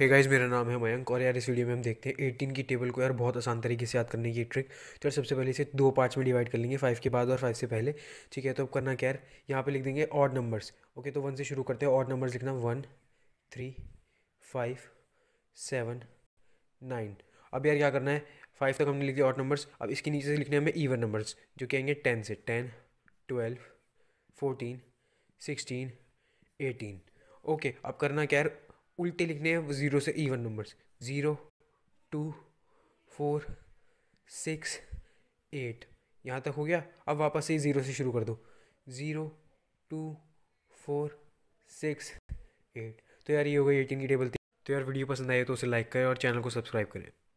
हे hey guys मेरा नाम है मयंक और यार इस वीडियो में हम देखते हैं 18 की टेबल को यार बहुत आसान तरीके से याद करने की ट्रिक तो यार सबसे पहले इसे दो पार्ट्स में डिवाइड कर लेंगे फाइव के बाद और फाइव से पहले ठीक है तो अब करना क्या है यहाँ पे लिख देंगे ऑड नंबर्स ओके तो वन से शुरू करते हैं ऑड नंबर्स लिखना one three five seven nine अब यार क्या करना है फाइव तक हमने लिख दिया ऑड नंबर्स अब इसके नीचे से लिखने हमें ईवन नंबर्स जो कि आएंगे टेन से ten twelve fourteen sixteen eighteen okay अब करना क्या है उल्टे लिखने हैं ज़ीरो से even numbers zero two four six eight यहाँ तक हो गया अब वापस से ज़ीरो से शुरू कर दो zero two four six eight तो यार ये हो गई एटीन की टेबल तो यार वीडियो पसंद आए तो उसे लाइक करें और चैनल को सब्सक्राइब करें